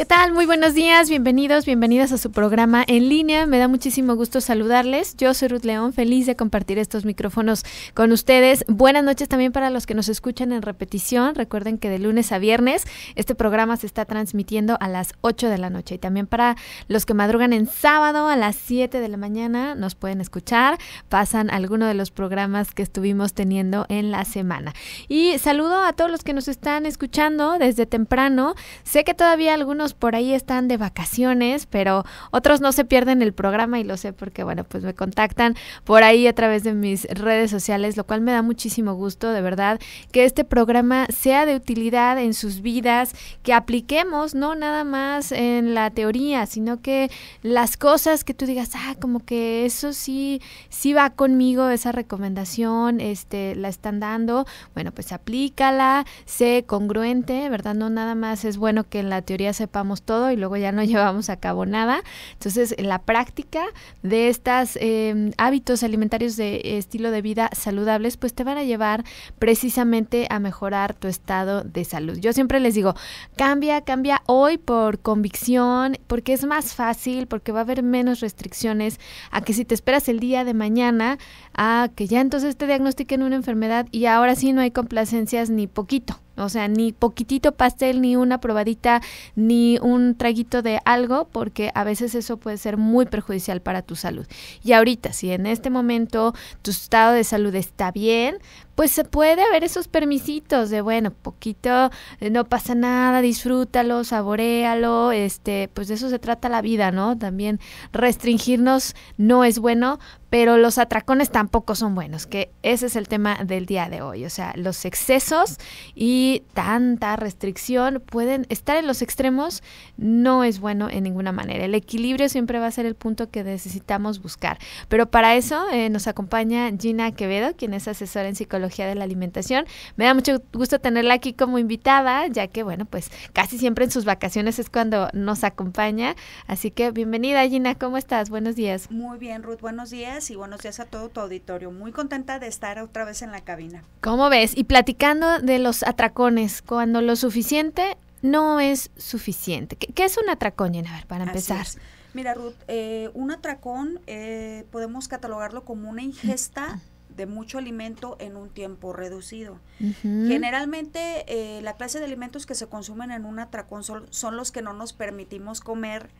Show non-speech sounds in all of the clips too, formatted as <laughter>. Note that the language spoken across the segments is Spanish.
¿Qué tal? Muy buenos días, bienvenidos, bienvenidas a su programa en línea. Me da muchísimo gusto saludarles. Yo soy Ruth León, feliz de compartir estos micrófonos con ustedes. Buenas noches también para los que nos escuchan en repetición. Recuerden que de lunes a viernes este programa se está transmitiendo a las 8 de la noche y también para los que madrugan en sábado a las 7 de la mañana nos pueden escuchar. Pasan algunos de los programas que estuvimos teniendo en la semana. Y saludo a todos los que nos están escuchando desde temprano. Sé que todavía algunos por ahí están de vacaciones, pero otros no se pierden el programa y lo sé porque, bueno, pues me contactan por ahí a través de mis redes sociales, lo cual me da muchísimo gusto, de verdad, que este programa sea de utilidad en sus vidas, que apliquemos, no nada más en la teoría, sino que las cosas que tú digas, ah, como que eso sí, sí va conmigo, esa recomendación, este, la están dando, bueno, pues aplícala, sé congruente, ¿verdad? No nada más es bueno que en la teoría sepa todo y luego ya no <laughs> llevamos a cabo nada. Entonces, la práctica de estos em, hábitos alimentarios de estilo de vida saludables, pues te van a llevar precisamente a mejorar tu estado de salud. Yo siempre les digo, cambia, cambia hoy por convicción, porque es más fácil, porque va a haber menos restricciones a que si te esperas el día de mañana, a que ya entonces te diagnostiquen una enfermedad y ahora sí no hay complacencias ni poquito. O sea, ni poquitito pastel, ni una probadita, ni un traguito de algo, porque a veces eso puede ser muy perjudicial para tu salud. Y ahorita, si en este momento tu estado de salud está bien, pues se puede haber esos permisitos de, bueno, poquito, eh, no pasa nada, disfrútalo, saborealo, este, pues de eso se trata la vida, ¿no? También restringirnos no es bueno, pero los atracones tampoco son buenos, que ese es el tema del día de hoy, o sea, los excesos y tanta restricción pueden estar en los extremos, no es bueno en ninguna manera. El equilibrio siempre va a ser el punto que necesitamos buscar, pero para eso eh, nos acompaña Gina Quevedo, quien es asesora en psicología de la alimentación. Me da mucho gusto tenerla aquí como invitada, ya que, bueno, pues casi siempre en sus vacaciones es cuando nos acompaña. Así que bienvenida, Gina, ¿cómo estás? Buenos días. Muy bien, Ruth, buenos días y buenos días a todo tu auditorio. Muy contenta de estar otra vez en la cabina. ¿Cómo ves? Y platicando de los atracones, cuando lo suficiente no es suficiente. ¿Qué, es un atracón, Gina? A ver, para empezar. Mira, Ruth, eh, un atracón eh, podemos catalogarlo como una ingesta de mucho alimento en un tiempo reducido. Generalmente eh, la clase de alimentos que se consumen en un atracón son, los que no nos permitimos comer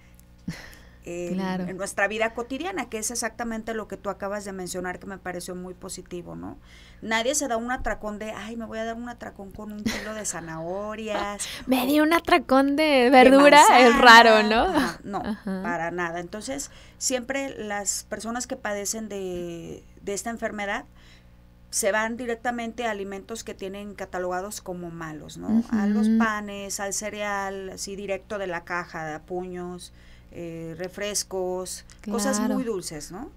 eh, en, nuestra vida cotidiana, que es exactamente lo que tú acabas de mencionar, que me pareció muy positivo, ¿no? Nadie se da un atracón de, ay, me voy a dar un atracón con un kilo de zanahorias. <laughs> me di un atracón de verdura, es raro, ¿no? no, para nada. Entonces, siempre las personas que padecen de de esta enfermedad, se van directamente a alimentos que tienen catalogados como malos, ¿no? A los panes, al cereal, así directo de la caja, a puños, eh, refrescos, cosas muy dulces, ¿no?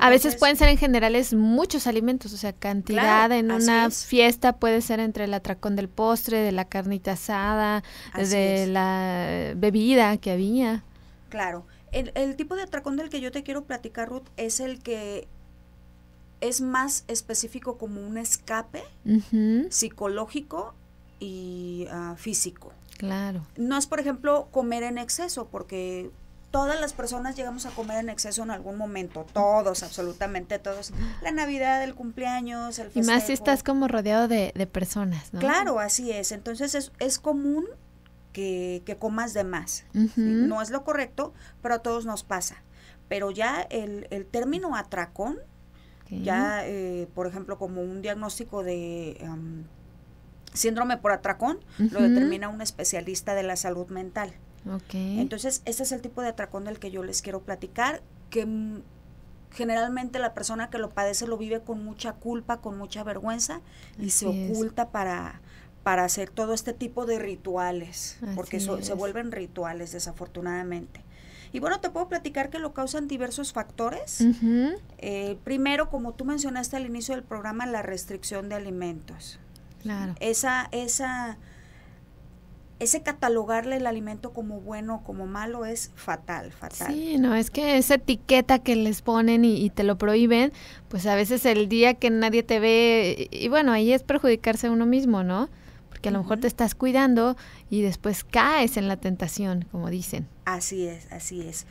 a veces pueden ser en generales muchos alimentos, o sea, cantidad en una fiesta puede ser entre el atracón del postre, de la carnita asada, de la bebida que había. Claro. El, el tipo de atracón del que yo te quiero platicar, Ruth, es el que es más específico como un escape psicológico y ah, físico. Claro. No es, por ejemplo, comer en exceso, porque todas las personas llegamos a comer en exceso en algún momento, todos, absolutamente todos. La Navidad, el cumpleaños, el festejo. Y más si estás como rodeado de, de personas, ¿no? Claro, así es. Entonces es, común que, comas de más. No es lo correcto, pero a todos nos pasa. Pero ya el, el término atracón ya, eh, por ejemplo, como un diagnóstico de em, síndrome por atracón, lo determina un especialista de la salud mental. Entonces, ese es el tipo de atracón del que yo les quiero platicar, que mm, generalmente la persona que lo padece lo vive con mucha culpa, con mucha vergüenza y se oculta para, para hacer todo este tipo de rituales, porque se vuelven rituales desafortunadamente. Y bueno, te puedo platicar que lo causan diversos factores. Eh, primero, como tú mencionaste al inicio del programa, la restricción de alimentos. Claro. Esa, esa, ese catalogarle el alimento como bueno o como malo es fatal, fatal. Sí, no, es que esa etiqueta que les ponen y, te lo prohíben, pues a veces el día que nadie te ve, y bueno, ahí es perjudicarse a uno mismo, ¿no? porque a lo mejor te estás cuidando y después caes en la tentación, como dicen. Así es, así es.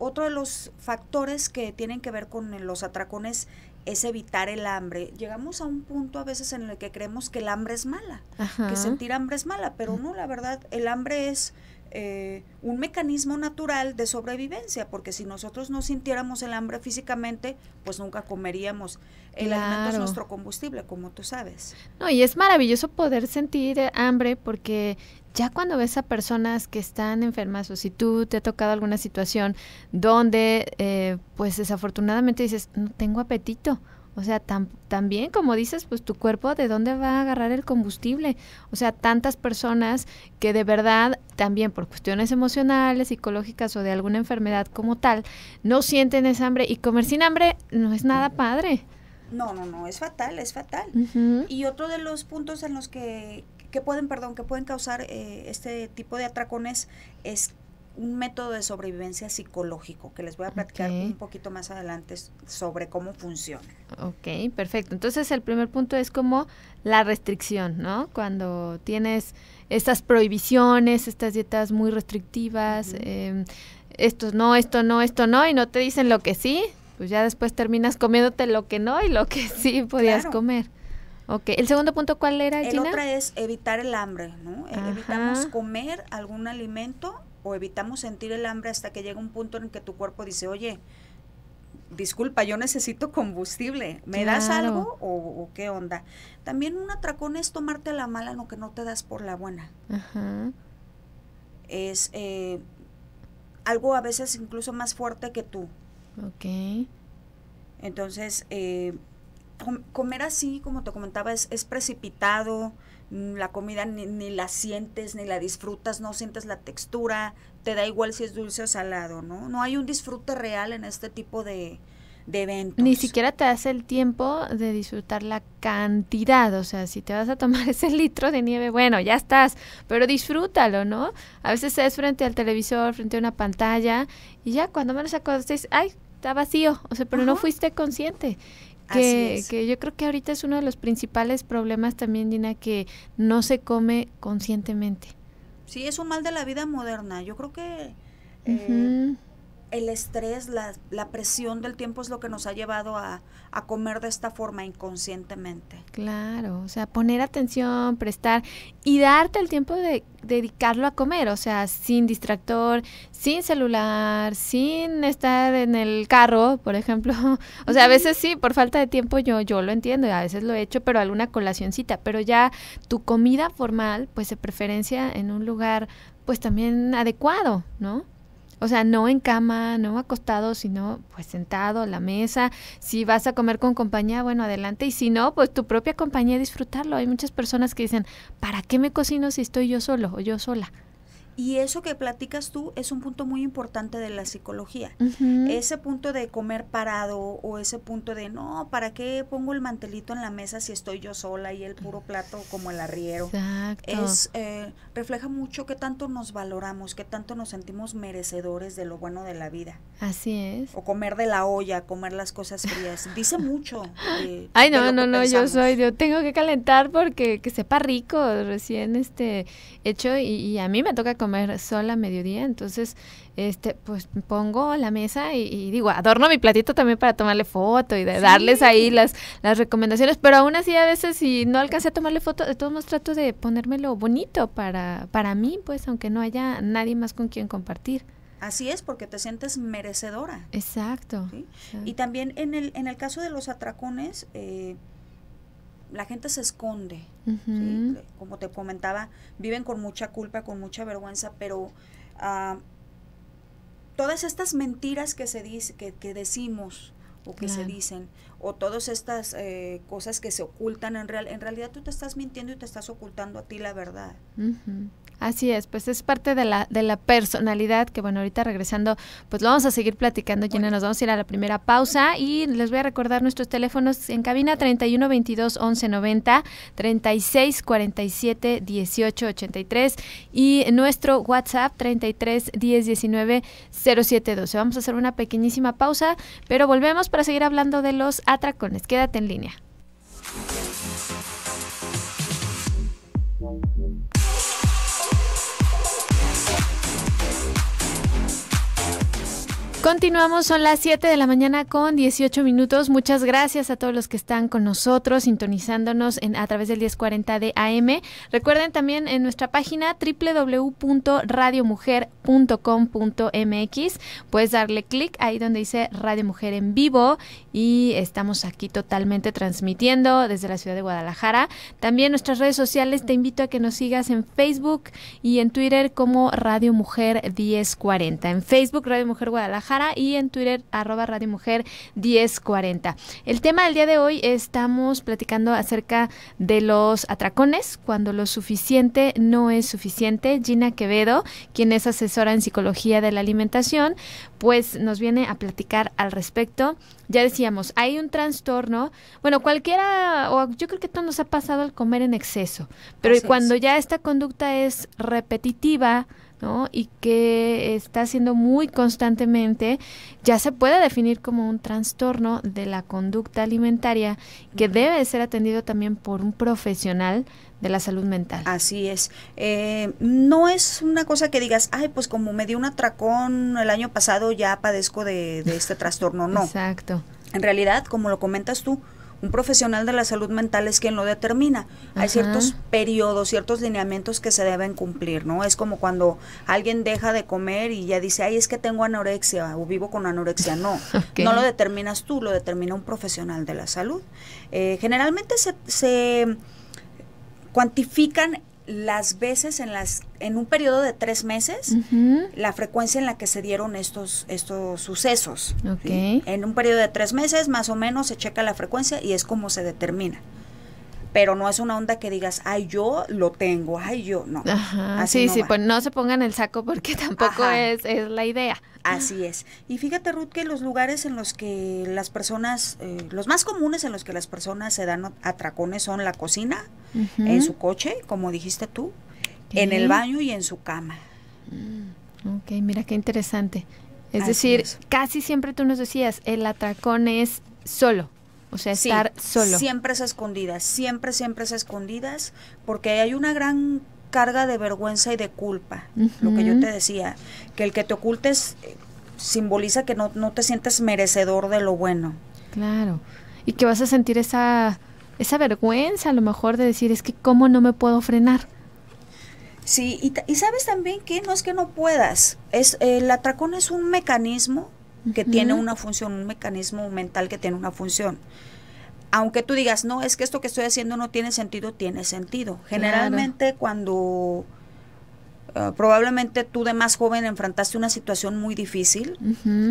otro de los factores que tienen que ver con los atracones es evitar el hambre. Llegamos a un punto a veces en el que creemos que el hambre es mala, que sentir hambre es mala, pero no, la verdad, el hambre es eh, un mecanismo natural de sobrevivencia, porque si nosotros no sintiéramos el hambre físicamente, pues nunca comeríamos. El alimento es nuestro combustible, como tú sabes. No, y es maravilloso poder sentir eh, hambre porque ya cuando ves a personas que están enfermas o si tú te ha tocado alguna situación donde eh, pues desafortunadamente dices, no tengo apetito. O sea, también como dices, pues tu cuerpo de dónde va a agarrar el combustible. O sea, tantas personas que de verdad también por cuestiones emocionales, psicológicas o de alguna enfermedad como tal, no sienten esa hambre y comer sin hambre no es nada padre. No, no, no, es fatal, es fatal. Y otro de los puntos en los que, que pueden, perdón, que pueden causar eh, este tipo de atracones es un método de sobrevivencia psicológico, que les voy a platicar un poquito más adelante sobre cómo funciona. Ok, perfecto. Entonces el primer punto es como la restricción, ¿no? Cuando tienes estas prohibiciones, estas dietas muy restrictivas, em, esto no, esto no, esto no, y no te dicen lo que sí, pues ya después terminas comiéndote lo que no y lo que <laughs> sí podías comer. Ok, el segundo punto, ¿cuál era, Gina? El otro es evitar el hambre, ¿no? E- evitamos comer algún alimento o evitamos sentir el hambre hasta que llega un punto en que tu cuerpo dice, oye, disculpa, yo necesito combustible, ¿me das algo o, qué onda? También un atracón es tomarte la mala, lo que no te das por la buena. Es eh, algo a veces incluso más fuerte que tú, Ok. Entonces, eh, comer así, como te comentaba, es, precipitado, mm, la comida ni, la sientes, ni la disfrutas, no sientes la textura, te da igual si es dulce o salado, ¿no? No hay un disfrute real en este tipo de, eventos. Ni siquiera te das el tiempo de disfrutar la cantidad, o sea, si te vas a tomar <laughs> ese litro de nieve, bueno, ya estás, pero disfrútalo, ¿no? A veces es frente al televisor, frente a una pantalla, y ya cuando menos acuerdas, ay, está vacío, o sea, pero no fuiste consciente. Que, yo creo que ahorita es uno de los principales problemas también, Dina, que no se come conscientemente. Sí, es un mal de la vida moderna. Yo creo que eh, el estrés, la, la, presión del tiempo es lo que nos ha llevado a, comer de esta forma inconscientemente. Claro, o sea, poner atención, prestar y darte el tiempo de dedicarlo a comer, o sea, sin distractor, sin celular, sin estar en el carro, por ejemplo. <laughs> O sea, a veces sí, por falta de tiempo yo, yo lo entiendo, y a veces lo he hecho, pero alguna colacioncita, pero ya tu comida formal, pues se preferencia en un lugar, pues también adecuado, ¿no? O sea, no en cama, no acostado, sino pues sentado a la mesa. Si vas a comer con compañía, bueno, adelante. Y si no, pues tu propia compañía disfrutarlo. Hay muchas personas que dicen, ¿para qué me cocino si estoy yo solo o yo sola? Y eso que platicas tú es un punto muy importante de la psicología. Ese punto de comer parado o ese punto de no, ¿para qué pongo el mantelito en la mesa si estoy yo sola y el puro plato como el arriero? Exacto. Es, eh, refleja mucho qué tanto nos valoramos, qué tanto nos sentimos merecedores de lo bueno de la vida. Así es. O comer de la olla, comer las cosas frías. Dice mucho. <laughs> Ay, no, no, no, yo soy, yo tengo que calentar porque que sepa rico, recién este hecho y, y a mí me toca comer comer sola a mediodía, entonces este pues pongo la mesa y, digo, adorno mi platito también para tomarle foto y de, darles ahí las, las recomendaciones, pero aún así a veces si no alcancé a tomarle foto, de todos modos trato de ponérmelo bonito para, para mí, pues aunque no haya nadie más con quien compartir. Así es, porque te sientes merecedora. Exacto. Y también en el, en el caso de los atracones, eh, la gente se esconde, como te comentaba, viven con mucha culpa, con mucha vergüenza, pero ah, todas estas mentiras que se dice, que, decimos o que se dicen, o todas estas eh, cosas que se ocultan, en, real, en realidad tú te estás mintiendo y te estás ocultando a ti la verdad. Así es, pues es parte de la, de la personalidad que bueno, ahorita regresando, pues lo vamos a seguir platicando, Gina, nos vamos a ir a la primera pausa y les voy a recordar nuestros teléfonos en cabina 31 22 11 90, 36 47 18 83 y nuestro WhatsApp 33 10 19 07 12. Vamos a hacer una pequeñísima pausa, pero volvemos para seguir hablando de los atracones. Quédate en línea. Continuamos, son las 7 de la mañana con 18 minutos. Muchas gracias a todos los que están con nosotros, sintonizándonos en, a través del 1040 de AM. Recuerden también en nuestra página www.radiomujer.com.mx. Puedes darle clic ahí donde dice Radio Mujer en vivo y estamos aquí totalmente transmitiendo desde la ciudad de Guadalajara. También nuestras redes sociales, te invito a que nos sigas en Facebook y en Twitter como Radio Mujer 1040. En Facebook, Radio Mujer Guadalajara y en Twitter arroba Radio Mujer 1040. El tema del día de hoy estamos platicando acerca de los atracones, cuando lo suficiente no es suficiente. Gina Quevedo, quien es asesora en psicología de la alimentación, pues nos viene a platicar al respecto. Ya decíamos, hay un trastorno, bueno, cualquiera, o yo creo que todo nos ha pasado al comer en exceso, pero cuando ya esta conducta es repetitiva, ¿no? Y que está haciendo muy constantemente, ya se puede definir como un trastorno de la conducta alimentaria que debe ser atendido también por un profesional de la salud mental. Así es. Eh, no es una cosa que digas, ay, pues como me dio un atracón el año pasado, ya padezco de, de este trastorno. No. Exacto. En realidad, como lo comentas tú, un profesional de la salud mental es quien lo determina. Hay ciertos periodos, ciertos lineamientos que se deben cumplir, ¿no? Es como cuando alguien deja de comer y ya dice, ay, es que tengo anorexia o vivo con anorexia. No, <laughs> no lo determinas tú, lo determina un profesional de la salud. Eh, generalmente se, se cuantifican las veces en las en un periodo de tres meses la frecuencia en la que se dieron estos estos sucesos en un periodo de tres meses más o menos se checa la frecuencia y es como se determina pero no es una onda que digas, ay, yo lo tengo, ay, yo, no. así sí, sí, pues no se pongan el saco porque <laughs> tampoco es, la idea. Así es. Y fíjate, Ruth, que los lugares en los que las personas, eh, los más comunes en los que las personas se dan atracones son la cocina, en su coche, como dijiste tú, en el baño y en su cama. Mm, ok, mira qué interesante. Es decir, casi siempre tú nos decías, el atracón es solo. O sea, estar solo. Siempre es escondidas, siempre, siempre es escondidas, porque hay una gran carga de vergüenza y de culpa, lo que yo te decía, que el que te ocultes eh, simboliza que no, no te sientes merecedor de lo bueno. Claro, y que vas a sentir esa, esa vergüenza a lo mejor de decir, es que cómo no me puedo frenar. Sí, y, y sabes también que no es que no puedas, es, el atracón es un mecanismo que tiene una función, un mecanismo mental que tiene una función. Aunque tú digas, no, es que esto que estoy haciendo no tiene sentido, tiene sentido. Generalmente cuando eh, probablemente tú de más joven enfrentaste una situación muy difícil.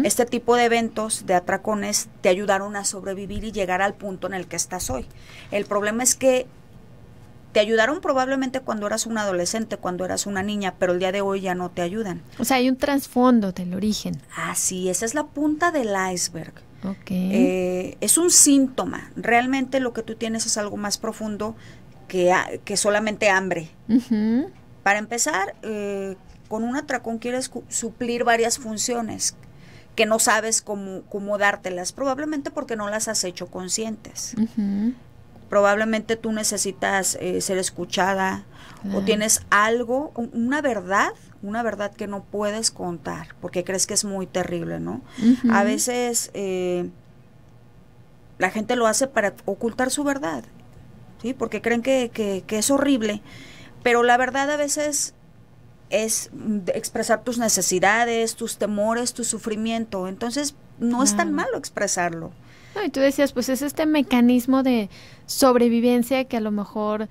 Este tipo de eventos, de atracones, te ayudaron a sobrevivir y llegar al punto en el que estás hoy. El problema es que te ayudaron probablemente cuando eras un adolescente, cuando eras una niña, pero el día de hoy ya no te ayudan. O sea, hay un trasfondo del origen. Ah, sí. esa es la punta del iceberg. Okay. Eh, es un síntoma. Realmente lo que tú tienes es algo más profundo que, que solamente hambre. Para empezar, eh, con un atracón quieres suplir varias funciones que no sabes cómo, cómo dártelas, probablemente porque no las has hecho conscientes probablemente tú necesitas eh, ser escuchada o tienes algo, una verdad, una verdad que no puedes contar porque crees que es muy terrible, ¿no? A veces eh, la gente lo hace para ocultar su verdad, ¿sí? Porque creen que, es horrible, pero la verdad a veces es expresar tus necesidades, tus temores, tu sufrimiento. Entonces, no es tan malo expresarlo y tú decías, pues es este mecanismo de sobrevivencia que a lo mejor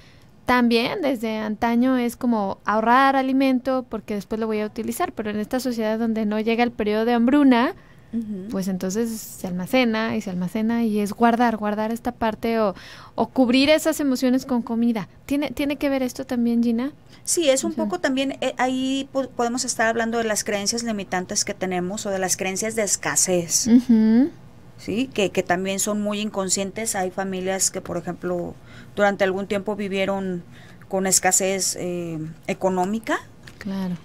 también desde antaño es como ahorrar alimento porque después lo voy a utilizar, pero en esta sociedad donde no llega el periodo de hambruna, pues entonces se almacena y se almacena y es guardar, guardar esta parte o, cubrir esas emociones con comida. ¿Tiene, ¿Tiene que ver esto también, Gina? Sí, es un poco también, eh, ahí podemos estar hablando de las creencias limitantes que tenemos o de las creencias de escasez. ¿sí? Que, que también son muy inconscientes. Hay familias que, por ejemplo, durante algún tiempo vivieron con escasez eh, económica. Claro.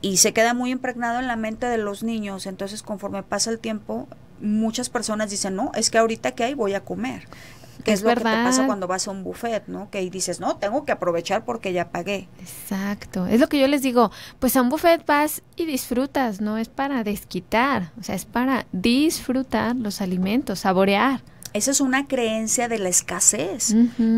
Y se queda muy impregnado en la mente de los niños. Entonces, conforme pasa el tiempo, muchas personas dicen, no, es que ahorita que hay voy a comer es, lo que te pasa cuando vas a un buffet, ¿no? Que dices, no, tengo que aprovechar porque ya pagué. Exacto, es lo que yo les digo, pues a un buffet vas y disfrutas, no es para desquitar, o sea, es para disfrutar los alimentos, saborear. Esa es una creencia de la escasez,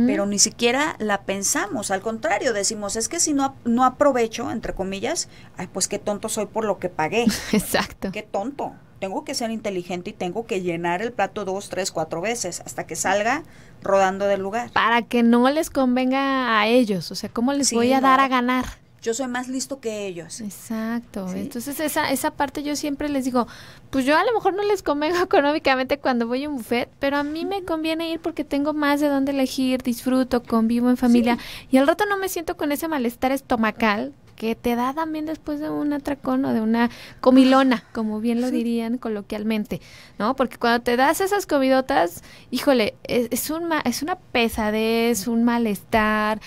pero ni siquiera la pensamos. Al contrario, decimos, es que si no, no aprovecho, entre comillas, ay, pues qué tonto soy por lo que pagué. <laughs> Exacto. Qué tonto tengo que ser inteligente y tengo que llenar el plato dos, tres, cuatro veces hasta que salga rodando del lugar. Para que no les convenga a ellos, o sea, ¿cómo les voy a dar a ganar? Yo soy más listo que ellos. Exacto. Entonces esa, esa parte yo siempre les digo, pues yo a lo mejor no les convengo <laughs> económicamente cuando voy a un buffet, pero a mí me conviene ir porque tengo más de dónde elegir, disfruto, convivo en familia y al rato no me siento con ese malestar estomacal que te da también después de un atracón o de una comilona, como bien lo dirían coloquialmente, ¿no? Porque cuando te das esas comidotas, híjole, e-, es, un es una pesadez, un malestar,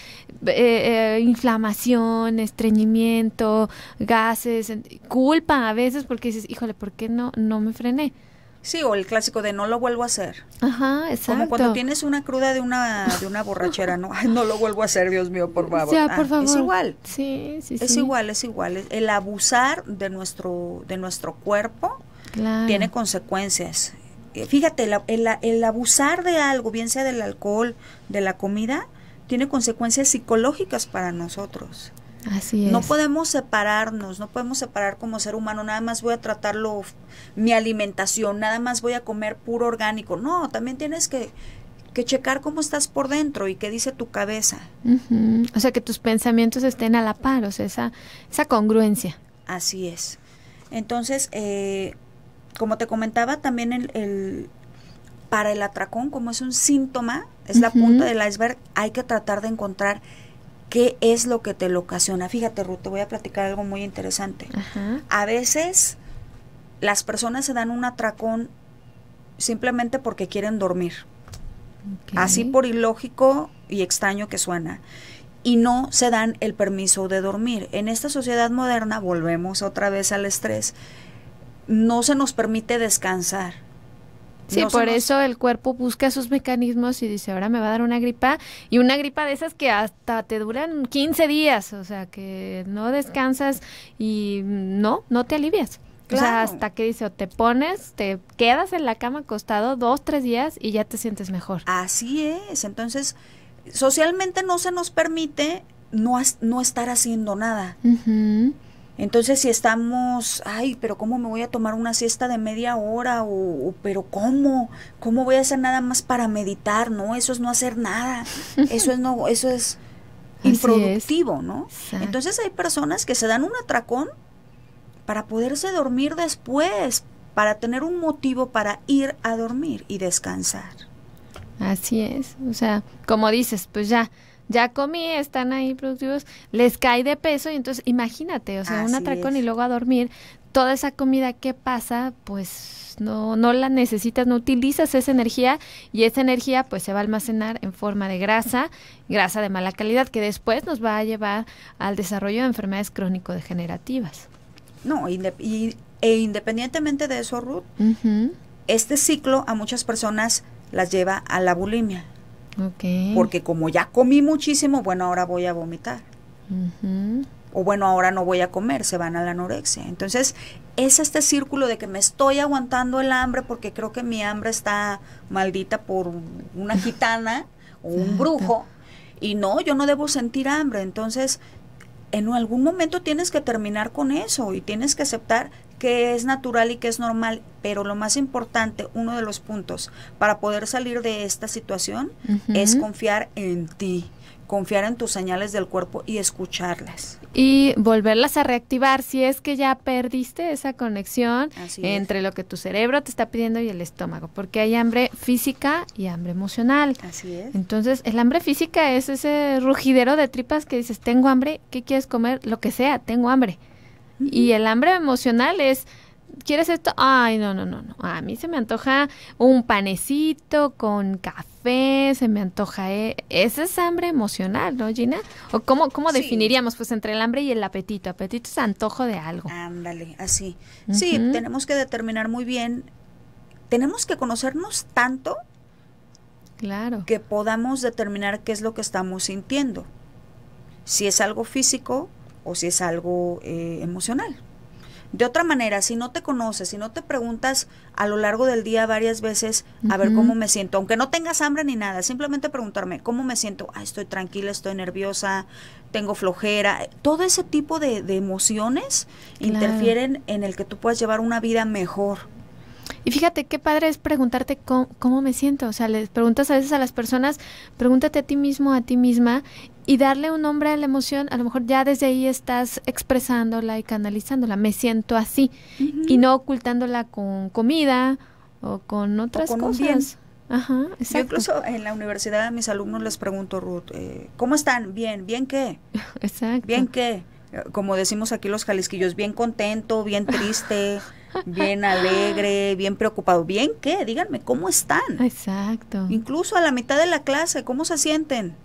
eh, eh, inflamación, estreñimiento, gases, culpa a veces porque dices, híjole, ¿por qué no, no me frené? Sí, o el clásico de no lo vuelvo a hacer. Ajá, exacto. Como cuando tienes una cruda de una de una borrachera, no, no lo vuelvo a hacer, Dios mío, por <laughs> favor. Ya, ah, por favor. Es igual. Sí, sí, es igual, es igual. El abusar de nuestro de nuestro cuerpo tiene consecuencias. Eh, fíjate, el, abusar de algo, bien sea del alcohol, de la comida, tiene consecuencias psicológicas para nosotros. No podemos separarnos, no podemos separar como ser humano, nada más voy a tratarlo, mi alimentación, nada más voy a comer puro orgánico. No, también tienes que, checar cómo estás por dentro y qué dice tu cabeza. O sea, que tus pensamientos estén a la par, o sea, esa, esa congruencia. Así es. Entonces, eh, como te comentaba, también el, para el atracón, como es un síntoma, es la punta del iceberg, hay que tratar de encontrar ¿Qué es lo que te lo ocasiona? Fíjate, Ruth, te voy a platicar algo muy interesante. A veces las personas se dan un atracón simplemente porque quieren dormir. Así por ilógico y extraño que suena. Y no se dan el permiso de dormir. En esta sociedad moderna, volvemos otra vez al estrés, no se nos permite descansar Sí, por eso el cuerpo busca sus mecanismos y dice, ahora me va a dar una gripa. Y una gripa de esas que hasta te duran 15 días, o sea, que no descansas y no, no te alivias. O sea, hasta que dice, o te pones, te quedas en la cama acostado dos, tres días y ya te sientes mejor. Así es. Entonces, socialmente no se nos permite no, no estar haciendo nada. Entonces, si estamos, ay, pero ¿cómo me voy a tomar una siesta de media hora? O, pero ¿cómo? ¿Cómo voy a hacer nada más para meditar? No, eso es no hacer nada. <laughs> Eso es no, eso es improductivo, ¿no? Entonces hay personas que se dan un atracón para poderse dormir después, para tener un motivo para ir a dormir y descansar. Así es, o sea, como dices, pues ya, ya comí, están ahí productivos, les cae de peso y entonces imagínate, o sea, un atracón y luego a dormir, toda esa comida que pasa, pues no, no la necesitas, no utilizas esa energía y esa energía pues se va a almacenar en forma de grasa, grasa de mala calidad que después nos va a llevar al desarrollo de enfermedades crónico-degenerativas. No, e independientemente de eso, Ruth, este ciclo a muchas personas las lleva a la bulimia. Porque como ya comí muchísimo, bueno, ahora voy a vomitar. O bueno, ahora no voy a comer, se van a la anorexia. Entonces, es este círculo de que me estoy aguantando el hambre porque creo que mi hambre está maldita por una <laughs> gitana o un brujo. Y no, yo no debo sentir hambre. Entonces, en algún momento tienes que terminar con eso y tienes que aceptar que es natural y que es normal, pero lo más importante, uno de los puntos para poder salir de esta situación es confiar en ti confiar en tus señales del cuerpo y escucharlas. Y volverlas a reactivar si es que ya perdiste esa conexión entre lo que tu cerebro te está pidiendo y el estómago, porque hay hambre física y hambre emocional. Así es. Entonces, el hambre física es ese rugidero de tripas que dices, tengo hambre, ¿qué quieres comer? Lo que sea, tengo hambre. Y el hambre emocional es, ¿quieres esto? Ay, no, no, no, no. A mí se me antoja un panecito con café, se me antoja... Eh, Ese es hambre emocional, ¿no, Gina? ¿O cómo, definiríamos? Pues entre el hambre y el apetito. Apetito es antojo de algo. Ándale, así. Sí, tenemos que determinar muy bien. Tenemos que conocernos tanto Claro. que podamos determinar qué es lo que estamos sintiendo. Si es algo físico, o si es algo eh, emocional. De otra manera, si no te conoces, si no te preguntas a lo largo del día varias veces a ver cómo me siento, aunque no tengas hambre ni nada, simplemente preguntarme cómo me siento, ah, estoy tranquila, estoy nerviosa, tengo flojera, todo ese tipo de, emociones interfieren en el que tú puedas llevar una vida mejor. Y fíjate qué padre es preguntarte cómo, me siento. O sea, les preguntas a veces a las personas, pregúntate a ti mismo, a ti misma, y darle un nombre a la emoción, a lo mejor ya desde ahí estás expresándola y canalizándola, me siento así, y no ocultándola con comida o con otras cosas. Ajá, Yo incluso en la universidad a mis alumnos les pregunto, Ruth, eh, ¿cómo están? Bien, ¿bien qué? <laughs> Exacto. ¿Bien qué? Como decimos aquí los jalisquillos, bien contento, bien triste, <laughs> bien alegre, bien preocupado. ¿Bien qué? Díganme, ¿cómo están? Exacto. Incluso a la mitad de la clase, ¿cómo se sienten?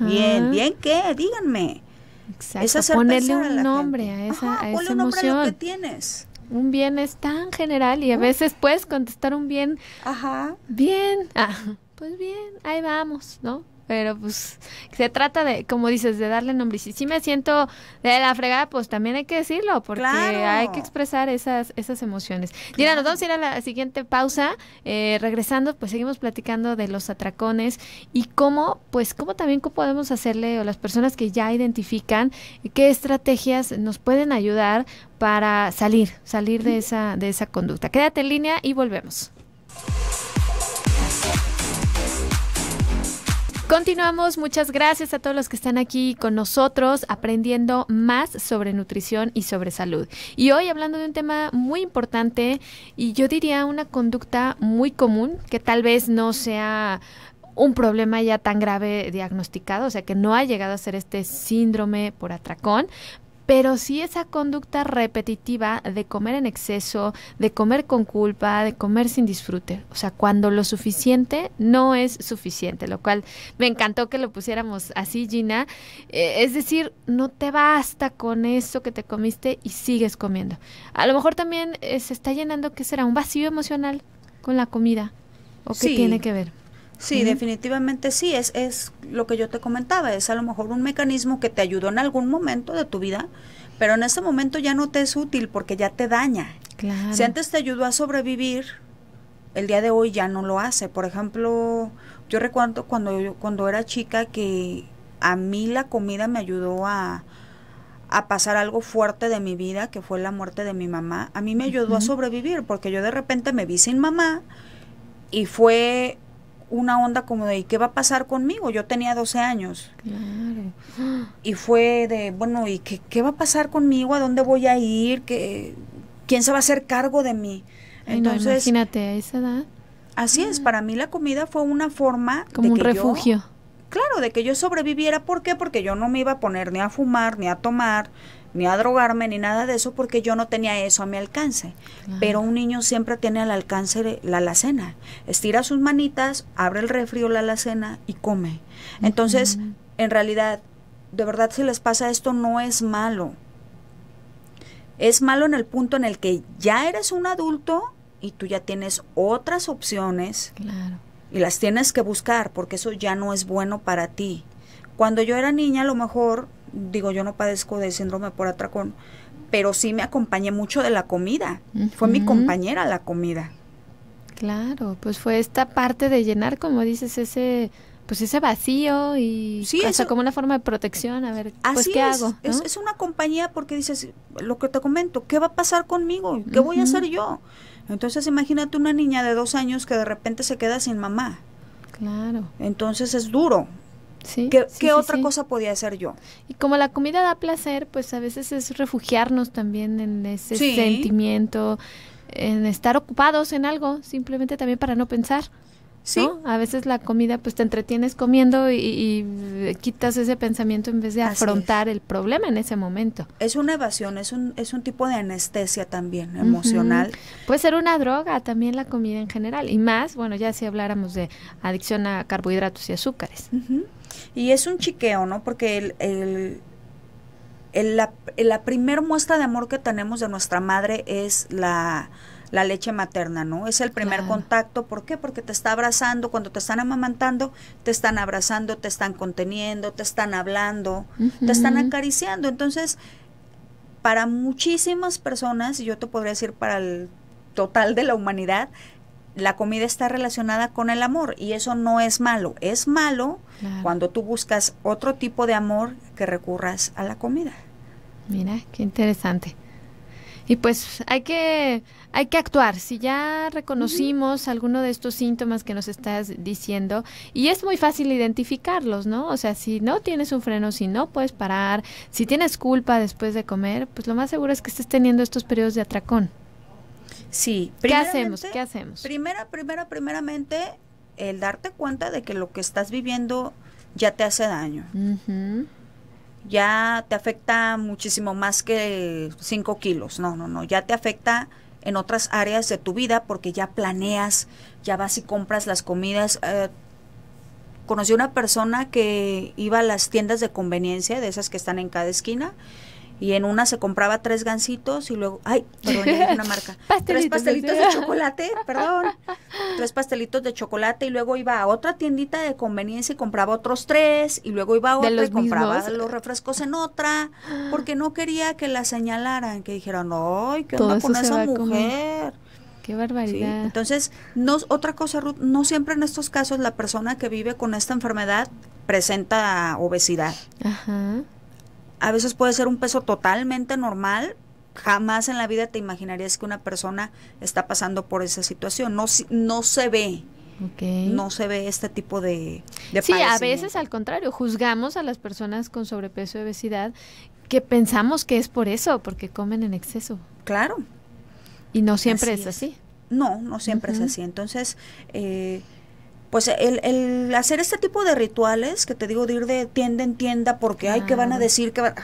Bien, bien, ¿qué? Díganme. Exacto. ponerle un nombre a esa, esa emoción. tienes. Un bien es tan general y a veces puedes contestar un bien. Ajá. Bien. Ah, pues bien, ahí vamos, ¿no? pero pues se trata de, como dices, de darle nombre. Y si me siento de la fregada, pues también hay que decirlo, porque hay que expresar esas, esas emociones. Y Mira, nos vamos a ir a la siguiente pausa. Eh, regresando, pues seguimos platicando de los atracones y cómo, pues cómo también podemos hacerle, o las personas que ya identifican, qué estrategias nos pueden ayudar para salir, salir de esa, de esa conducta. Quédate en línea y volvemos. Continuamos, muchas gracias a todos los que están aquí con nosotros aprendiendo más sobre nutrición y sobre salud. Y hoy hablando de un tema muy importante y yo diría una conducta muy común que tal vez no sea un problema ya tan grave diagnosticado, o sea que no ha llegado a ser este síndrome por atracón, pero sí esa conducta repetitiva de comer en exceso, de comer con culpa, de comer sin disfrute. O sea, cuando lo suficiente no es suficiente, lo cual me encantó que lo pusiéramos así, Gina. Eh, es decir, no te basta con eso que te comiste y sigues comiendo. A lo mejor también eh, se está llenando, ¿qué será? Un vacío emocional con la comida. ¿O qué tiene que ver? Sí, definitivamente sí, es, es lo que yo te comentaba, es a lo mejor un mecanismo que te ayudó en algún momento de tu vida, pero en ese momento ya no te es útil porque ya te daña. Si antes te ayudó a sobrevivir, el día de hoy ya no lo hace. Por ejemplo, yo recuerdo cuando, cuando era chica que a mí la comida me ayudó a, a pasar algo fuerte de mi vida, que fue la muerte de mi mamá. A mí me ayudó a sobrevivir porque yo de repente me vi sin mamá y fue una onda como de, ¿y qué va a pasar conmigo? Yo tenía 12 años. Claro. Y fue de, bueno, ¿y qué, qué va a pasar conmigo? ¿A dónde voy a ir? ¿Qué, ¿Quién se va a hacer cargo de mí? Entonces, imagínate a esa edad. Así es, ah. para mí la comida fue una forma... Como un refugio. claro, de que yo sobreviviera. ¿Por qué? Porque yo no me iba a poner ni a fumar, ni a tomar, ni a drogarme, ni nada de eso, porque yo no tenía eso a mi alcance. Pero un niño siempre tiene al alcance la alacena. Estira sus manitas, abre el refri o la alacena y come. Entonces, en realidad, de verdad, si les pasa esto, no es malo. Es malo en el punto en el que ya eres un adulto y tú ya tienes otras opciones. Y las tienes que buscar, porque eso ya no es bueno para ti. Cuando yo era niña, a lo mejor digo, yo no padezco de síndrome por atracón, pero sí me acompañé mucho de la comida. Fue mi compañera la comida. Claro, pues fue esta parte de llenar, como dices, ese pues ese vacío y como una forma de protección, a ver, pues, qué hago. Es, una compañía porque dices, lo que te comento, ¿qué va a pasar conmigo? ¿Qué voy a hacer yo? Entonces imagínate una niña de dos años que de repente se queda sin mamá. Claro. Entonces es duro, ¿Qué, otra cosa podía hacer yo? Y como la comida da placer, pues a veces es refugiarnos también en ese sentimiento, en estar ocupados en algo, simplemente también para no pensar. Sí. A veces la comida, pues te entretienes comiendo y, quitas ese pensamiento en vez de afrontar el problema en ese momento. Es una evasión, es un, es un tipo de anestesia también emocional. Puede ser una droga también la comida en general. Y más, bueno, ya si habláramos de adicción a carbohidratos y azúcares. Y es un chiqueo, ¿no? Porque el, la, primera muestra de amor que tenemos de nuestra madre es la, la leche materna, ¿no? Es el primer contacto, ¿por qué? Porque te está abrazando, cuando te están amamantando, te están abrazando, te están conteniendo, te están hablando, te están acariciando. Entonces, para muchísimas personas, yo te podría decir para el total de la humanidad, la comida está relacionada con el amor y eso no es malo. Es malo cuando tú buscas otro tipo de amor que recurras a la comida. Mira, qué interesante. Y pues hay que, hay que actuar. Si ya reconocimos alguno de estos síntomas que nos estás diciendo, y es muy fácil identificarlos, ¿no? O sea, si no tienes un freno, si no puedes parar, si tienes culpa después de comer, pues lo más seguro es que estés teniendo estos periodos de atracón. Sí. ¿Qué hacemos? ¿Qué hacemos? Primera, primera, primeramente, el darte cuenta de que lo que estás viviendo ya te hace daño ya te afecta muchísimo más que 5 kilos. No, no, no, ya te afecta en otras áreas de tu vida porque ya planeas, ya vas y compras las comidas. Eh, conocí una persona que iba a las tiendas de conveniencia, de esas que están en cada esquina, y en una se compraba tres gansitos y luego, ay, perdón, una marca. <laughs> tres pastelitos de chocolate, perdón. <laughs> Tres pastelitos de chocolate y luego iba a otra tiendita de conveniencia y compraba otros tres y luego iba a otra y compraba los refrescos en otra porque no quería que la señalaran, que dijeran, ay, ¿qué onda con esa mujer? Qué barbaridad. entonces, no, otra cosa, Ruth, no siempre en estos casos la persona que vive con esta enfermedad presenta obesidad. Ajá. A veces puede ser un peso totalmente normal. Jamás en la vida te imaginarías que una persona está pasando por esa situación. No, no se ve. No se ve este tipo de... de sí, a veces al contrario, juzgamos a las personas con sobrepeso y obesidad que pensamos que es por eso, porque comen en exceso. Claro. Y no siempre es, así. No, no siempre es así. Entonces, eh, pues el, el, hacer este tipo de rituales, que te digo de ir de tienda en tienda, porque hay que van a decir? que van?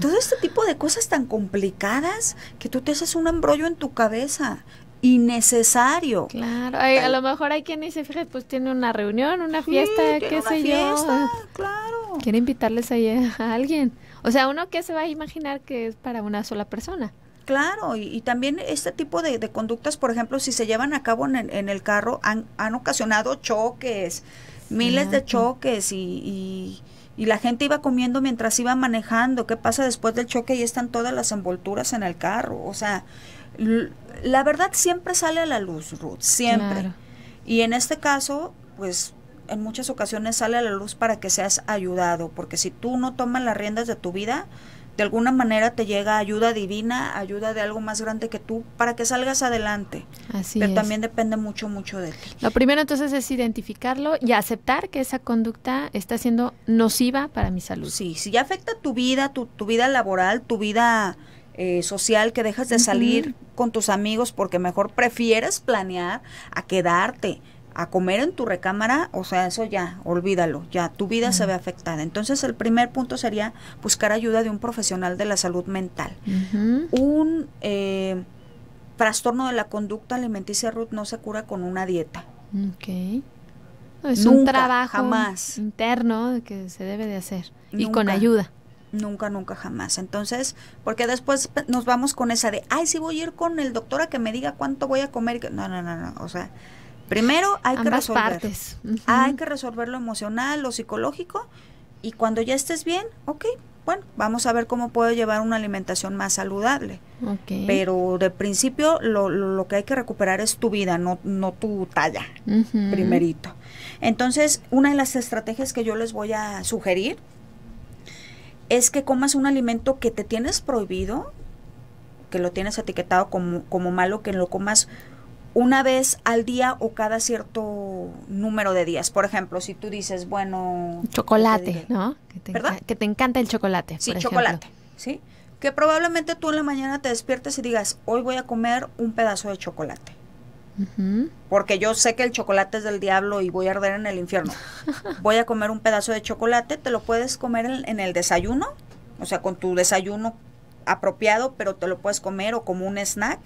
todo este tipo de cosas tan complicadas que tú te haces un embrollo en tu cabeza innecesario. Claro, a lo mejor hay quien dice, fíjate, pues tiene una reunión, una fiesta, qué sé yo. Claro. Quiere invitarles ahí a alguien. O sea, uno que se va a imaginar que es para una sola persona. Claro, y, también este tipo de, conductas, por ejemplo, si se llevan a cabo en, el carro, han, ocasionado choques, miles de choques y, la gente iba comiendo mientras iba manejando. ¿Qué pasa después del choque? y están todas las envolturas en el carro. O sea, la verdad siempre sale a la luz, Ruth, siempre. Y en este caso, pues en muchas ocasiones sale a la luz para que seas ayudado, porque si tú no tomas las riendas de tu vida, de alguna manera te llega ayuda divina, ayuda de algo más grande que tú para que salgas adelante. Así Pero también depende mucho, mucho de ti. Lo primero entonces es identificarlo y aceptar que esa conducta está siendo nociva para mi salud. Sí, si ya afecta tu vida, tu, vida laboral, tu vida eh, social, que dejas de salir con tus amigos porque mejor prefieres planear a quedarte a comer en tu recámara, o sea, eso ya, olvídalo, ya tu vida se ve afectada. Entonces, el primer punto sería buscar ayuda de un profesional de la salud mental. Un eh, trastorno de la conducta alimenticia, Ruth, no se cura con una dieta. Okay. es un trabajo interno que se debe de hacer y con ayuda. Nunca, nunca, jamás. Entonces, porque después nos vamos con esa de, ay, sí voy a ir con el doctor a que me diga cuánto voy a comer. No, no, no, no. O sea, Primero hay que resolver. Partes. Ah, hay que resolver lo emocional, lo psicológico, y cuando ya estés bien, ok, bueno, vamos a ver cómo puedo llevar una alimentación más saludable. Pero de principio lo, lo, que hay que recuperar es tu vida, no, no tu talla, primerito. Entonces, una de las estrategias que yo les voy a sugerir es que comas un alimento que te tienes prohibido, que lo tienes etiquetado como, como malo, que lo comas una vez al día o cada cierto número de días. Por ejemplo, si tú dices, bueno... Chocolate, ¿no? Que te, que te encanta el chocolate. Sí, chocolate, ¿sí? Que probablemente tú en la mañana te despiertes y digas, hoy voy a comer un pedazo de chocolate. Porque yo sé que el chocolate es del diablo y voy a arder en el infierno. <laughs> voy a comer un pedazo de chocolate, te lo puedes comer en el desayuno, o sea, con tu desayuno apropiado, pero te lo puedes comer o como un snack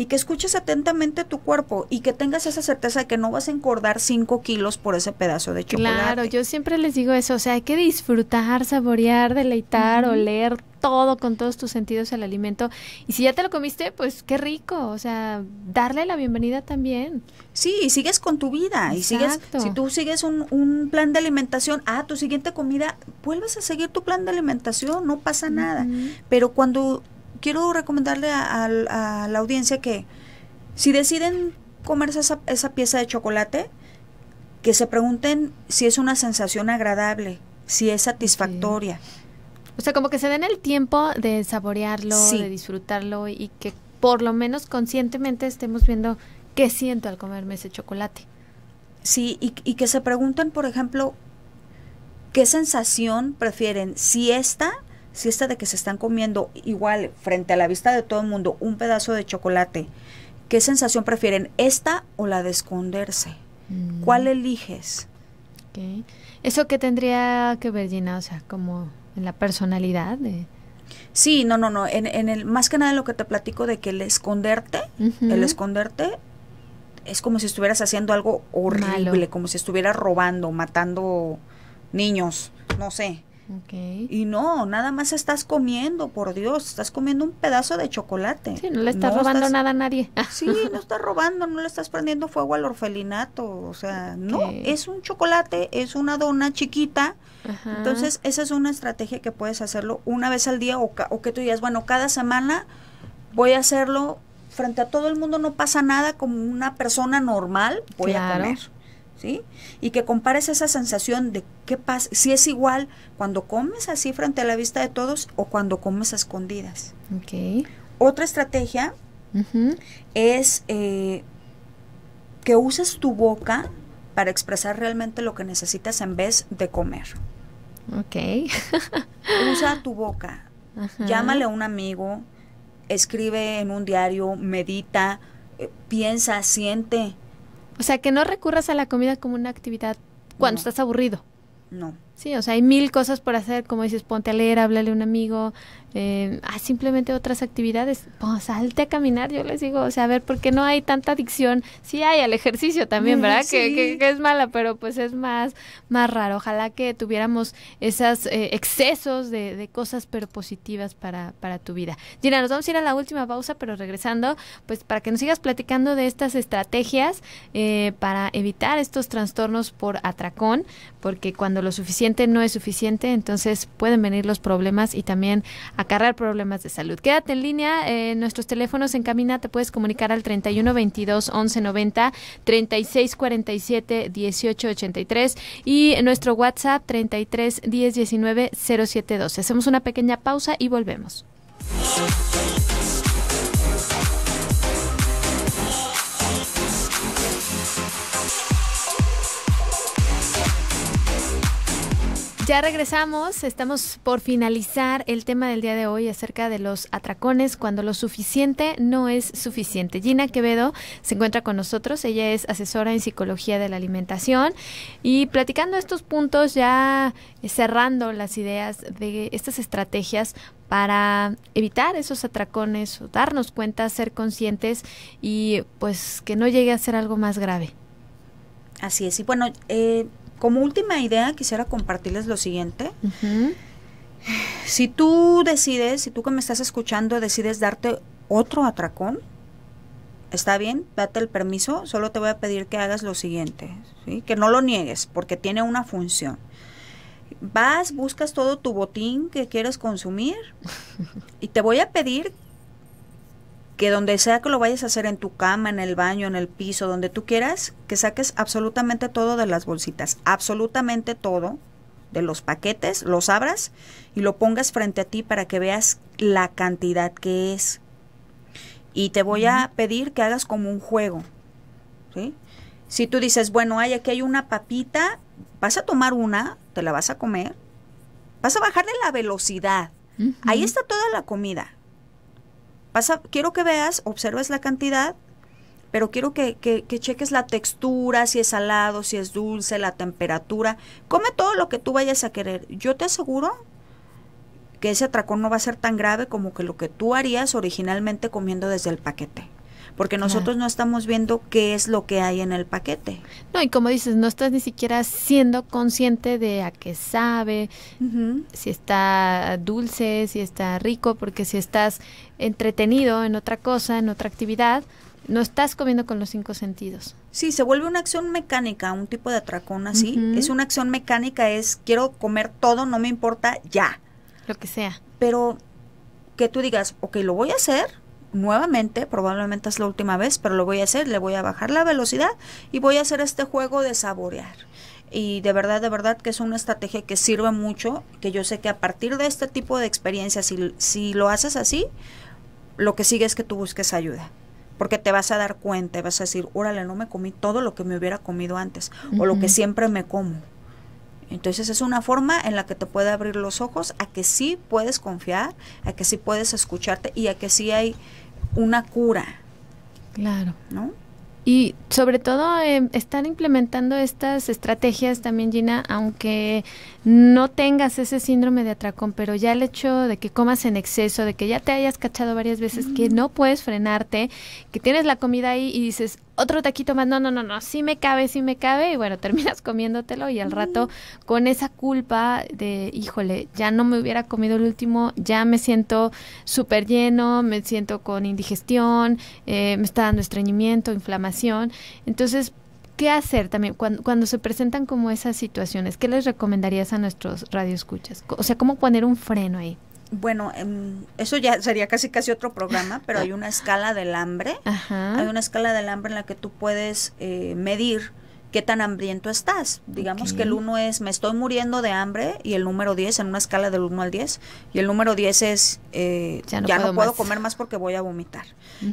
y que escuches atentamente tu cuerpo y que tengas esa certeza que no vas a encordar cinco kilos por ese pedazo de chocolate. Claro, yo siempre les digo eso, o sea, hay que disfrutar, saborear, deleitar, oler todo con todos tus sentidos el alimento y si ya te lo comiste, pues qué rico, o sea, darle la bienvenida también. Sí, y sigues con tu vida y sigues, si tú sigues un, plan de alimentación, a ah, tu siguiente comida, vuelves a seguir tu plan de alimentación, no pasa nada, pero cuando quiero recomendarle a, la audiencia que si deciden comerse esa, pieza de chocolate, que se pregunten si es una sensación agradable, si es satisfactoria. O sea, como que se den el tiempo de saborearlo, de disfrutarlo y que por lo menos conscientemente estemos viendo qué siento al comerme ese chocolate. Sí, y, y que se pregunten, por ejemplo, qué sensación prefieren, si esta si esta de que se están comiendo igual frente a la vista de todo el mundo un pedazo de chocolate, ¿qué sensación prefieren? ¿Esta o la de esconderse? Mm. ¿Cuál eliges? ¿Eso qué tendría que ver, Gina? O sea, como en la personalidad de... Sí, no, no, no. En, el, más que nada en lo que te platico de que el esconderte, el esconderte es como si estuvieras haciendo algo horrible, como si estuvieras robando, matando niños, no sé. Y no, nada más estás comiendo, por Dios, estás comiendo un pedazo de chocolate. Sí, no le estás robando nada a nadie. <laughs> sí, <laughs> no estás robando, no le estás prendiendo fuego al orfelinato, o sea, no, es un chocolate, es una dona chiquita. Entonces, esa es una estrategia que puedes hacerlo una vez al día o, que tú digas, bueno, cada semana voy a hacerlo frente a todo el mundo, no pasa nada como una persona normal, voy a comer. Y que compares esa sensación de qué pasa, si es igual cuando comes así frente a la vista de todos o cuando comes a escondidas. Otra estrategia es eh, que uses tu boca para expresar realmente lo que necesitas en vez de comer. Ok. Usa <laughs> tu boca. Llámale a un amigo, escribe en un diario, medita, eh, piensa, siente o sea, que no recurras a la comida como una actividad cuando estás aburrido. No. Sí, o sea, hay mil cosas por hacer, como dices, ponte a leer, háblale a un amigo, eh, a simplemente otras actividades, pues salte a caminar, yo les digo, o sea, a ver, porque qué no hay tanta adicción? Sí hay al ejercicio también, ¿verdad? Que, es mala, pero pues es más, más raro. Ojalá que tuviéramos esos eh, excesos de, cosas, pero positivas para, para tu vida. Gina, nos vamos a ir a la última pausa, pero regresando, pues para que nos sigas platicando de estas estrategias eh, para evitar estos trastornos por atracón, porque cuando lo suficiente no es suficiente, entonces pueden venir los problemas y también acarrear problemas de salud. Quédate en línea, eh, nuestros teléfonos en camina te puedes comunicar al 31 22 11 90 36 47 18 83 y nuestro WhatsApp 33 10 19 07 12. Hacemos una pequeña pausa y volvemos. Ya regresamos, estamos por finalizar el tema del día de hoy acerca de los atracones cuando lo suficiente no es suficiente. Gina Quevedo se encuentra con nosotros, ella es asesora en psicología de la alimentación y platicando estos puntos ya cerrando las ideas de estas estrategias para evitar esos atracones o darnos cuenta, ser conscientes y pues que no llegue a ser algo más grave. Así es, y bueno, eh, como última idea quisiera compartirles lo siguiente. Si tú decides, si tú que me estás escuchando decides darte otro atracón, está bien, date el permiso, solo te voy a pedir que hagas lo siguiente, que no lo niegues porque tiene una función. Vas, buscas todo tu botín que quieres consumir <laughs> y te voy a pedir que donde sea que lo vayas a hacer en tu cama, en el baño, en el piso, donde tú quieras, que saques absolutamente todo de las bolsitas, absolutamente todo de los paquetes, los abras y lo pongas frente a ti para que veas la cantidad que es. Y te voy a pedir que hagas como un juego. Si tú dices, bueno, hay aquí hay una papita, vas a tomar una, te la vas a comer, vas a bajar de la velocidad. Ahí está toda la comida. Pasa, quiero que veas, observes la cantidad, pero quiero que, que, que, cheques la textura, si es salado, si es dulce, la temperatura. Come todo lo que tú vayas a querer. Yo te aseguro que ese atracón no va a ser tan grave como que lo que tú harías originalmente comiendo desde el paquete. Porque nosotros no estamos viendo qué es lo que hay en el paquete. No, y como dices, no estás ni siquiera siendo consciente de a qué sabe, si está dulce, si está rico, porque si estás entretenido en otra cosa, en otra actividad, no estás comiendo con los cinco sentidos. Sí, se vuelve una acción mecánica, un tipo de atracón así. Es una acción mecánica, es quiero comer todo, no me importa, ya. Lo que sea. Pero que tú digas, ok, lo voy a hacer nuevamente, probablemente es la última vez, pero lo voy a hacer, le voy a bajar la velocidad y voy a hacer este juego de saborear. Y de verdad, de verdad que es una estrategia que sirve mucho, que yo sé que a partir de este tipo de experiencias, si, si lo haces así, lo que sigue es que tú busques ayuda. Porque te vas a dar cuenta y vas a decir, órale, no me comí todo lo que me hubiera comido antes o lo que siempre me como. Entonces es una forma en la que te puede abrir los ojos a que sí puedes confiar, a que sí puedes escucharte y a que sí hay una cura. Claro. ¿No? Y sobre todo em, están implementando estas estrategias también, Gina, aunque no tengas ese síndrome de atracón, pero ya el hecho de que comas en exceso, de que ya te hayas cachado varias veces, que no puedes frenarte, que tienes la comida ahí y dices, otro taquito más, no, no, no, no, sí me cabe, sí me cabe, y bueno, <laughs> terminas comiéndotelo y al rato con esa culpa de, híjole, ya no me hubiera comido el último, ya me siento súper lleno, me siento con indigestión, eh, me está dando estreñimiento, inflamación, entonces... ¿Qué hacer también cuando, cuando se presentan como esas situaciones? ¿Qué les recomendarías a nuestros radioescuchas? O sea, ¿cómo poner un freno ahí? bueno, em, eso ya sería casi casi otro programa, pero hay una escala del hambre. Hay una escala del hambre en la que tú puedes eh, medir qué tan hambriento estás. Digamos que el 1 es me estoy muriendo de hambre y el número 10 en una escala del 1 al 10 y el número 10 es eh, ya no, puedo, comer más porque voy a vomitar.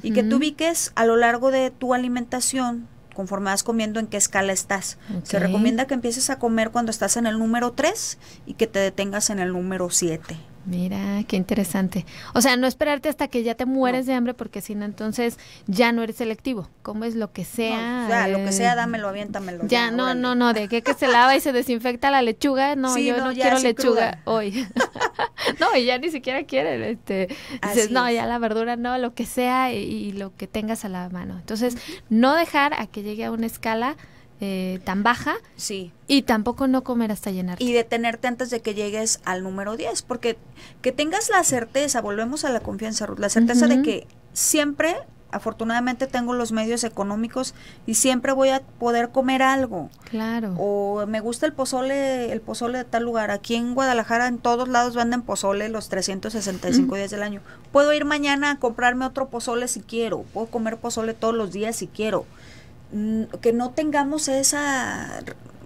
Y que tú ubiques a lo largo de tu alimentación conforme vas comiendo en qué escala estás. Se recomienda que empieces a comer cuando estás en el número 3 y que te detengas en el número 7. Mira, qué interesante. O sea, no esperarte hasta que ya te mueres de hambre porque si no, entonces ya no eres selectivo. ¿Cómo es lo que sea. o sea, lo que sea, eh, dámelo, aviéntamelo. Ya, no, no, no, de qué que se lava y se desinfecta la lechuga. No, yo no, quiero lechuga hoy. <laughs> <laughs> no, y ya ni siquiera quieren. Este, dices, no, ya la verdura no, lo que sea y, lo que tengas a la mano. Entonces, no dejar a que llegue a una escala eh, tan baja. Sí. Y tampoco no comer hasta llenar. Y detenerte antes de que llegues al número 10, porque que tengas la certeza, volvemos a la confianza, Ruth, la certeza de que siempre, afortunadamente, tengo los medios económicos y siempre voy a poder comer algo. Claro. O me gusta el pozole, el pozole de tal lugar. Aquí en Guadalajara, en todos lados venden pozole los 365 días del año. Puedo ir mañana a comprarme otro pozole si quiero. Puedo comer pozole todos los días si quiero Mm, que no tengamos esa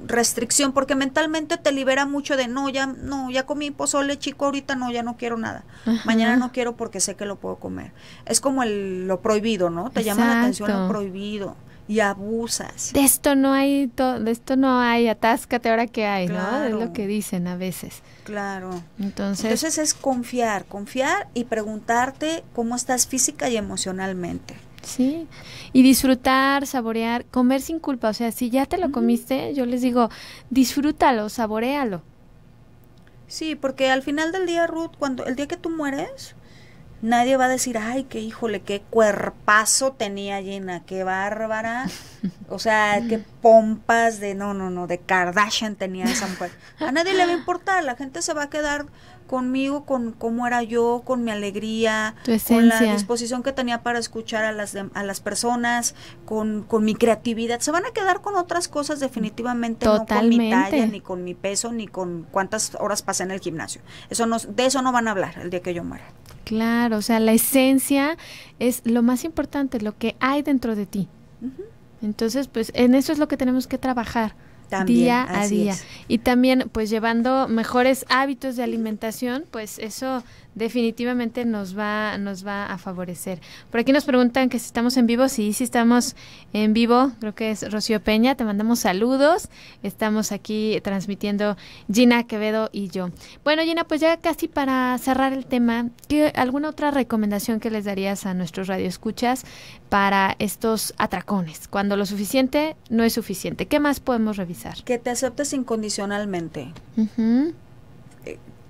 restricción, porque mentalmente te libera mucho de no, ya no, ya comí pozole chico, ahorita no, ya no quiero nada. Mañana no quiero porque sé que lo puedo comer. Es como el, lo prohibido, ¿no? Te llama la atención lo prohibido y abusas. De esto no hay, de esto no hay, atáscate ahora que hay, ¿no? Es lo que dicen a veces. Claro. Entonces, Entonces es confiar, confiar y preguntarte cómo estás física y emocionalmente. Sí, y disfrutar, saborear, comer sin culpa. O sea, si ya te lo comiste, yo les digo, disfrútalo, saborealo. Sí, porque al final del día, Ruth, cuando el día que tú mueres, nadie va a decir, ay, qué híjole, qué cuerpazo tenía llena qué bárbara. O sea, qué <laughs> pompas de, no, no, no, de Kardashian tenía esa mujer. A nadie le va a importar, la gente se va a quedar conmigo, con cómo era yo, con mi alegría, con la disposición que tenía para escuchar a las, a las personas, con, mi creatividad. Se van a quedar con otras cosas definitivamente, no con mi talla, ni con mi peso, ni con cuántas horas pasé en el gimnasio. Eso no, de eso no van a hablar el día que yo muera. Claro, o sea, la esencia es lo más importante, lo que hay dentro de ti. Entonces, pues en eso es lo que tenemos que trabajar día a día. Y también pues llevando mejores hábitos de alimentación, pues eso definitivamente nos va, nos va a favorecer. Por aquí nos preguntan que si estamos en vivo, sí, sí estamos en vivo, creo que es Rocío Peña, te mandamos saludos, estamos aquí transmitiendo Gina Quevedo y yo. Bueno, Gina, pues ya casi para cerrar el tema, ¿qué, ¿alguna otra recomendación que les darías a nuestros radioescuchas para estos atracones? Cuando lo suficiente no es suficiente, ¿qué más podemos revisar? Que te aceptes incondicionalmente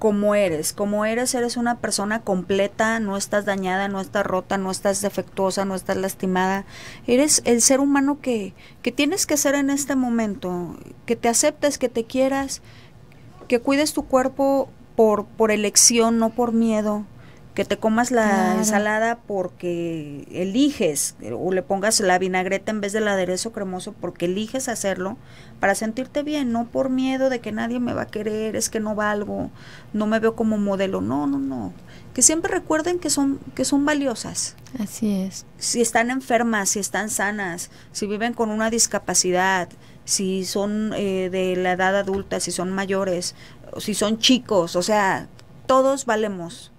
como eres. Como eres, eres una persona completa, no estás dañada, no estás rota, no estás defectuosa, no estás lastimada. Eres el ser humano que, que tienes que ser en este momento, que te aceptes, que te quieras, que cuides tu cuerpo por, por elección, no por miedo que te comas la ensalada porque eliges o le pongas la vinagreta en vez del aderezo cremoso porque eliges hacerlo para sentirte bien, no por miedo de que nadie me va a querer, es que no valgo, no me veo como modelo, no, no, no. Que siempre recuerden que son que son valiosas. Así es. Si están enfermas, si están sanas, si viven con una discapacidad, si son eh, de la edad adulta, si son mayores, si son chicos, o sea, todos valemos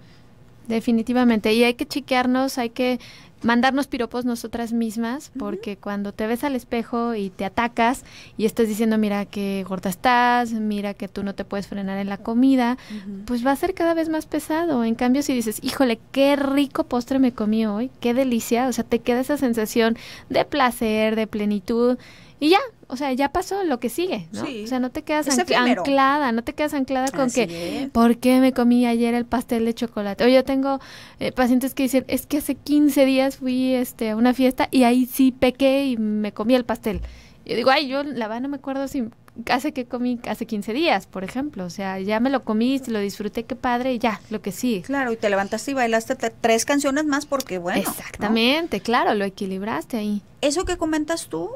Definitivamente. Y hay que chequearnos hay que mandarnos piropos nosotras mismas, porque cuando te ves al espejo y te atacas y estás diciendo, mira qué gorda estás, mira que tú no te puedes frenar en la comida, pues va a ser cada vez más pesado. En cambio, si dices, híjole, qué rico postre me comí hoy, qué delicia, o sea, te queda esa sensación de placer, de plenitud, y ya, o sea, ya pasó lo que sigue, ¿no? O sea, no te quedas anclada, no te quedas anclada con que, ¿por qué me comí ayer el pastel de chocolate? O yo tengo eh, pacientes que dicen, es que hace 15 días fui este, a una fiesta y ahí sí pequé y me comí el pastel. Yo digo, ay, yo la verdad no me acuerdo si hace que comí hace 15 días, por ejemplo. O sea, ya me lo comí, lo disfruté, qué padre, y ya, lo que sí. Claro, y te levantaste y bailaste tres canciones más porque, bueno. Exactamente, claro, lo equilibraste ahí. Eso que comentas tú,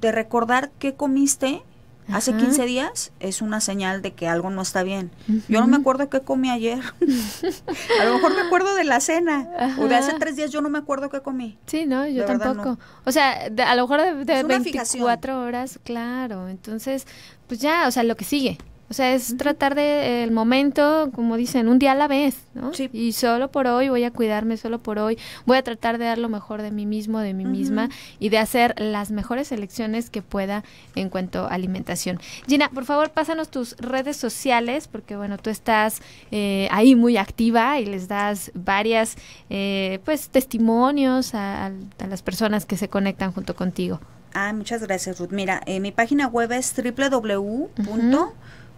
de recordar qué comiste hace 15 días es una señal de que algo no está bien. Yo no me acuerdo qué comí ayer. <laughs> a lo mejor me acuerdo de la cena. O de hace tres días yo no me acuerdo qué comí. Sí, no, yo tampoco. O sea, a lo mejor de, 24 horas, claro. Entonces, pues ya, o sea, lo que sigue. O sea, es tratar de el momento, como dicen, un día a la vez, ¿no? Sí. Y solo por hoy voy a cuidarme, solo por hoy voy a tratar de dar lo mejor de mí mismo, de mí misma y de hacer las mejores elecciones que pueda en cuanto a alimentación. Gina, por favor, pásanos tus redes sociales porque bueno, tú estás eh, ahí muy activa y les das varias eh, pues testimonios a, las personas que se conectan junto contigo. Ah, muchas gracias, Ruth. Mira, eh, mi página web es www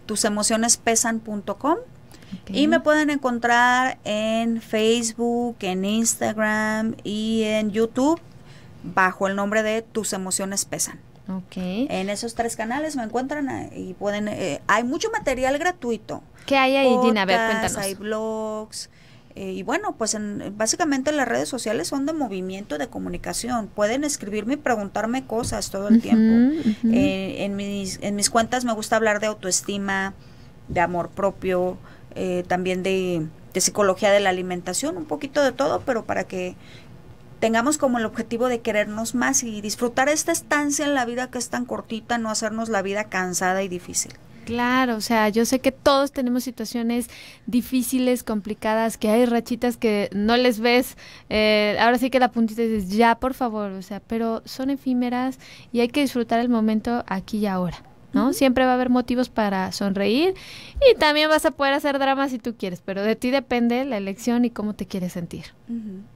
tusemocionespesan.com. pesan.com Y me pueden encontrar en Facebook, en Instagram y en YouTube bajo el nombre de Tus Emociones Pesan. Okay. En esos tres canales me encuentran y pueden... Eh, hay mucho material gratuito. ¿Qué hay ahí, Gina? A ver, cuéntanos. Hay blogs, eh, y bueno, pues en, básicamente las redes sociales son de movimiento, de comunicación. Pueden escribirme y preguntarme cosas todo el tiempo. Eh, en, mis, en mis cuentas me gusta hablar de autoestima, de amor propio, eh, también de psicología de la alimentación, un poquito de todo, pero para que tengamos como el objetivo de querernos más y disfrutar esta estancia en la vida que es tan cortita, no hacernos la vida cansada y difícil. Claro, o sea, yo sé que todos tenemos situaciones difíciles, complicadas, que hay rachitas que no les ves, eh, ahora sí que la puntita y dices, ya, por favor, o sea, pero son efímeras y hay que disfrutar el momento aquí y ahora. ¿no? Siempre va a haber motivos para sonreír y también vas a poder hacer drama si tú quieres, pero de ti depende la elección y cómo te quieres sentir,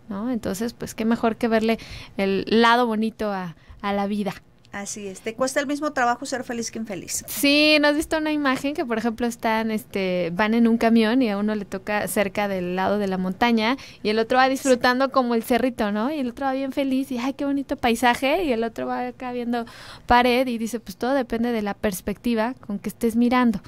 ¿no? Entonces, pues qué mejor que verle el lado bonito a la vida. Así es, te cuesta el mismo trabajo ser feliz que infeliz. Sí, nos has visto una imagen que, por ejemplo, están, este, van en un camión y a uno le toca cerca del lado de la montaña y el otro va disfrutando como el cerrito, ¿no? Y el otro va bien feliz y, ay, qué bonito paisaje y el otro va acá viendo pared y dice, pues todo depende de la perspectiva con que estés mirando.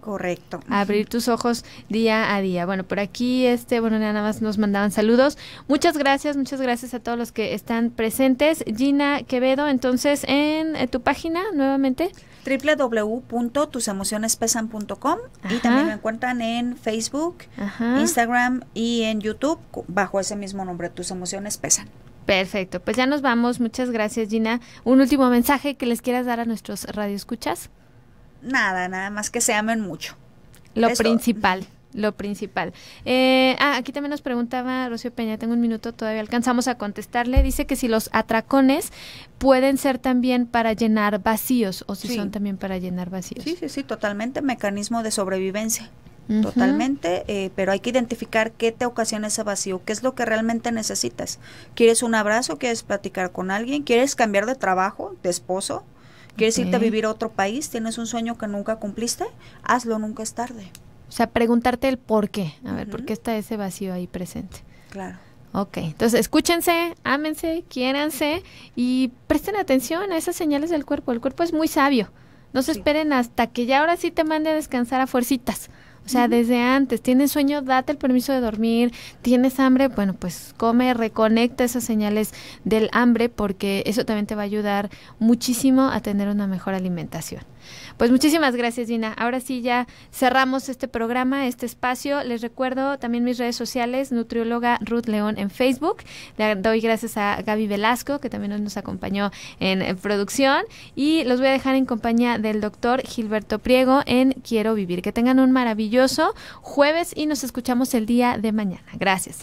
Correcto. Abrir tus ojos día a día. Bueno, por aquí, este, bueno, nada más nos mandaban saludos. Muchas gracias, muchas gracias a todos los que están presentes. Gina Quevedo, entonces, en, eh, tu página, nuevamente www.tusemocionespesan.com y también me encuentran en Facebook, Instagram y en YouTube bajo ese mismo nombre, Tus Emociones Pesan. Perfecto, pues ya nos vamos. Muchas gracias, Gina. Un último mensaje que les quieras dar a nuestros radioescuchas nada, nada más que se amen mucho. Lo principal lo principal. Eh, ah, aquí también nos preguntaba Rocío Peña, tengo un minuto, todavía alcanzamos a contestarle. Dice que si los atracones pueden ser también para llenar vacíos o si son también para llenar vacíos. Sí, sí, sí, totalmente mecanismo de sobrevivencia. Totalmente, eh, pero hay que identificar qué te ocasiona ese vacío, qué es lo que realmente necesitas. ¿Quieres un abrazo? ¿Quieres platicar con alguien? ¿Quieres cambiar de trabajo, de esposo? ¿Quieres irte a vivir a otro país? ¿Tienes un sueño que nunca cumpliste? Hazlo, nunca es tarde. O sea, preguntarte el por qué. A ver, ¿por qué está ese vacío ahí presente? Claro. Ok, entonces escúchense, ámense, quiéranse y presten atención a esas señales del cuerpo. El cuerpo es muy sabio. No se esperen hasta que ya ahora sí te mande a descansar a fuercitas. O sea, desde antes, tienes sueño, date el permiso de dormir, tienes hambre, bueno, pues come, reconecta esas señales del hambre porque eso también te va a ayudar muchísimo a tener una mejor alimentación. Pues muchísimas gracias, Gina. Ahora sí ya cerramos este programa, este espacio. Les recuerdo también mis redes sociales, nutrióloga Ruth León en Facebook. Le doy gracias a Gaby Velasco, que también nos acompañó en, en producción. Y los voy a dejar en compañía del doctor Gilberto Priego en Quiero Vivir. Que tengan un maravilloso jueves y nos escuchamos el día de mañana. Gracias.